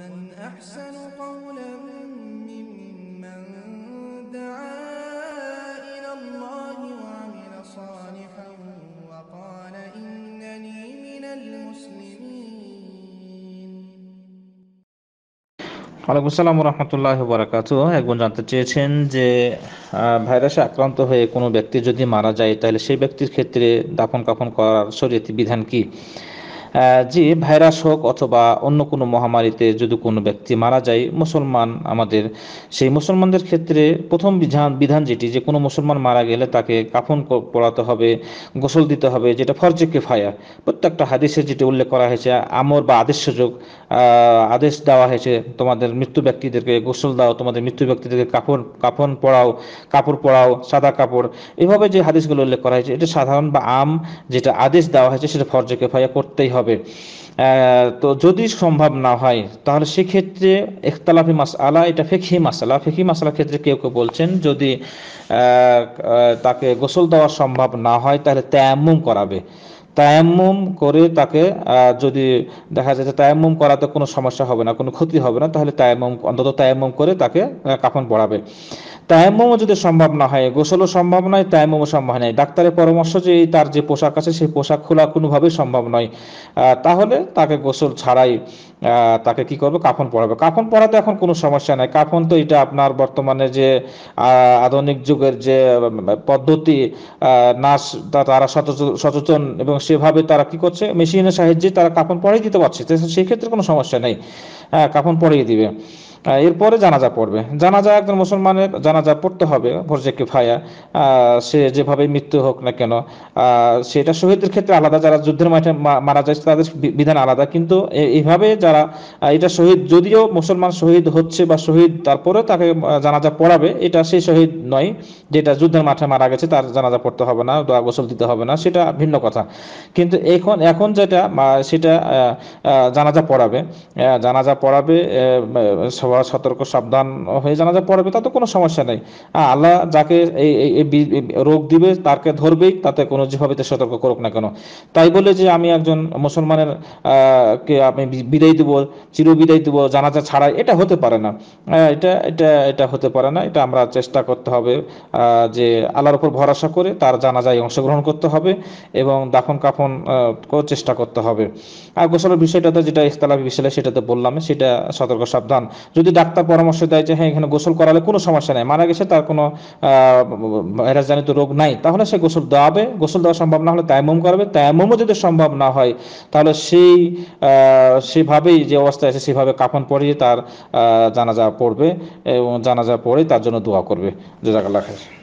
ومن أحسن قولا ممن ওয়ালাইকুম আসসালাম রহমতুল্লাহ বারাকাতু একজন জানতে চেয়েছেন যে ভাইরাসে আক্রান্ত হয়ে কোনো ব্যক্তি যদি মারা যায় তাহলে সেই ব্যক্তির ক্ষেত্রে দাফন কাফন করার শরীয়তি বিধান কি যে ভাইরাস হোক অথবা অন্য কোনো মহামারীতে যদি কোনো ব্যক্তি মারা যায় মুসলমান আমাদের সেই মুসলমানদের ক্ষেত্রে প্রথম বিধান বিধান যেটি যে কোনো মুসলমান মারা গেলে তাকে কাফন পড়াতে হবে গোসল দিতে হবে যেটা ফরজে কেফায়া প্রত্যেকটা হাদিসে যেটি উল্লেখ করা হয়েছে আমর বা আদেশ সুযোগ আদেশ দেওয়া হয়েছে তোমাদের মৃত্যু ব্যক্তিদেরকে গোসল দাও তোমাদের মৃত্যু ব্যক্তিদেরকে কাপড় কাফন পড়াও কাপড় পড়াও সাদা কাপড় এভাবে যে হাদিসগুলো উল্লেখ করা হয়েছে এটা সাধারণ বা আম যেটা আদেশ দেওয়া হয়েছে সেটা ফরজে কেফায়া করতেই হবে হবে তো যদি সম্ভব না হয় তাহলে সেক্ষেত্রে মাস আলা এটা ফেকি মাসালা ফেকি মাসালার ক্ষেত্রে কেউ কেউ বলছেন যদি তাকে গোসল দেওয়া সম্ভব না হয় তাহলে ত্যামুম করাবে তায়াম্মুম করে তাকে যদি দেখা যায় যে তায়াম্মুম করাতে কোনো সমস্যা হবে না কোনো ক্ষতি হবে না তাহলে তায়াম্মুম অন্তত তায়াম্মুম করে তাকে কাফন পড়াবে তায়ামমও যদি সম্ভব না হয় গোসলও সম্ভব নয় তায়ামমও সম্ভব নয় ডাক্তারের পরামর্শ যে তার যে পোশাক আছে সেই পোশাক খোলা কোনোভাবেই সম্ভব নয় তাহলে তাকে গোসল ছাড়াই তাকে কি করবে কাফন পরাবে কাফন পরাতে এখন কোনো সমস্যা নাই কাফন তো এটা আপনার বর্তমানে যে আধুনিক যুগের যে পদ্ধতি নাচ তারা সচেতন এবং সেভাবে তারা কি করছে মেশিনের সাহায্যে তারা কাফন পরাই দিতে পারছে সেক্ষেত্রে কোনো সমস্যা নেই হ্যাঁ কাফন পরিয়ে দিবে এরপরে জানাজা পড়বে জানাজা একজন মুসলমানের জানাজা পড়তে হবে ফরজে ভাইয়া সে যেভাবে মৃত্যু হোক না কেন সেটা শহীদদের ক্ষেত্রে আলাদা যারা যুদ্ধের মাঠে মারা যায় তাদের বিধান আলাদা কিন্তু এইভাবে যারা এটা শহীদ যদিও মুসলমান শহীদ হচ্ছে বা শহীদ তারপরে তাকে জানাজা পড়াবে এটা সেই শহীদ নয় যেটা যুদ্ধের মাঠে মারা গেছে তার জানাজা পড়তে হবে না দোয়া গোসল দিতে হবে না সেটা ভিন্ন কথা কিন্তু এখন এখন যেটা সেটা জানাজা পড়াবে জানাজা পড়াবে অথবা সতর্ক সাবধান হয়ে জানাজা পড়াবে তাতে কোনো সমস্যা নেই আল্লাহ যাকে এই রোগ দিবে তাকে ধরবেই তাতে কোনো যেভাবে সতর্ক করুক না কেন তাই বলে যে আমি একজন মুসলমানের কে আমি বিদায় দেবো বিদায় দেবো জানাজা ছাড়াই এটা হতে পারে না এটা এটা এটা হতে পারে না এটা আমরা চেষ্টা করতে হবে যে আল্লাহর উপর ভরসা করে তার জানাজায় অংশগ্রহণ করতে হবে এবং দাফন কাফন চেষ্টা করতে হবে আর গোসলের বিষয়টাতে যেটা ইস্তালাফি বিষয় সেটাতে বললাম সেটা সতর্ক সাবধান যদি ডাক্তার পরামর্শ দেয় যে হ্যাঁ এখানে গোসল করালে কোনো সমস্যা নেই মারা গেছে তার কোনো জানিত রোগ নাই তাহলে সে গোসল দেওয়াবে গোসল দেওয়া সম্ভব না হলে তায়ামম করবে তায়ামমও যদি সম্ভব না হয় তাহলে সেই সেভাবেই যে অবস্থায় আছে সেভাবে কাফন পরিয়ে তার জানাজা পড়বে এবং জানাজা পড়ে তার জন্য দোয়া করবে জোজাকাল্লা খায়